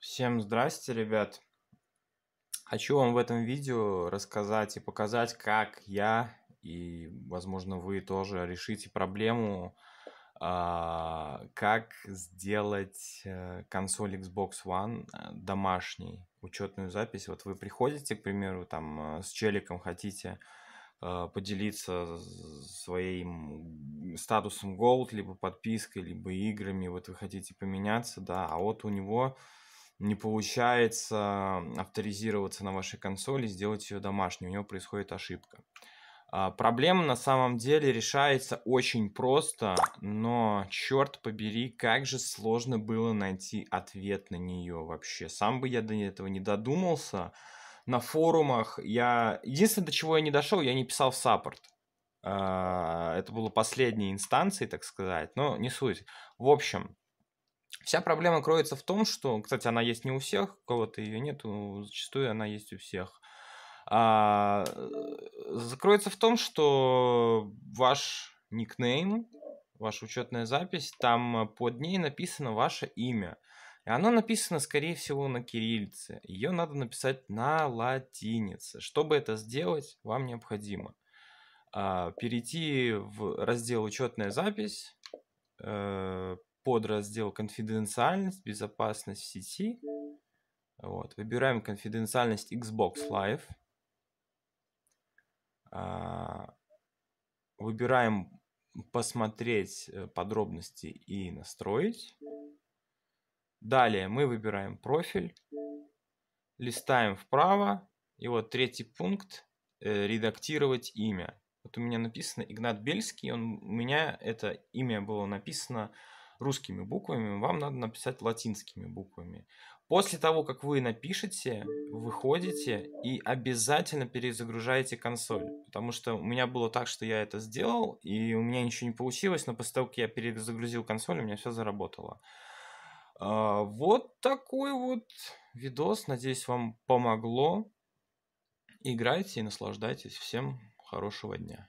Всем здрасте, ребят! Хочу вам в этом видео рассказать и показать, как я и, возможно, вы тоже решите проблему, а, как сделать э, консоль Xbox One э, домашней, учетную запись. Вот вы приходите, к примеру, там э, с челиком хотите поделиться своим статусом Gold, либо подпиской, либо играми, вот вы хотите поменяться, да, а вот у него не получается авторизироваться на вашей консоли, сделать ее домашней, у него происходит ошибка. А, проблема на самом деле решается очень просто, но черт побери, как же сложно было найти ответ на нее вообще. Сам бы я до этого не додумался. На форумах я... Единственное, до чего я не дошел, я не писал в саппорт. А, это было последней инстанцией, так сказать, но не суть. В общем, Вся проблема кроется в том, что, кстати, она есть не у всех, у кого-то ее нет, зачастую она есть у всех. А, э, закроется в том, что ваш никнейм, ваша учетная запись, там под ней написано ваше имя. И оно написано, скорее всего, на кириллице. Ее надо написать на латинице. Чтобы это сделать, вам необходимо а, перейти в раздел «Учетная запись», э, подраздел «Конфиденциальность», «Безопасность в сети». Вот, выбираем «Конфиденциальность Xbox Live». А, выбираем «Посмотреть э, подробности и настроить». Далее мы выбираем профиль, листаем вправо, и вот третий пункт э, «Редактировать имя». Вот у меня написано Игнат Бельский, он, у меня это имя было написано русскими буквами, вам надо написать латинскими буквами. После того, как вы напишете, выходите и обязательно перезагружаете консоль. Потому что у меня было так, что я это сделал, и у меня ничего не получилось, но после того, как я перезагрузил консоль, у меня все заработало. А, вот такой вот видос. Надеюсь, вам помогло. Играйте и наслаждайтесь. Всем хорошего дня.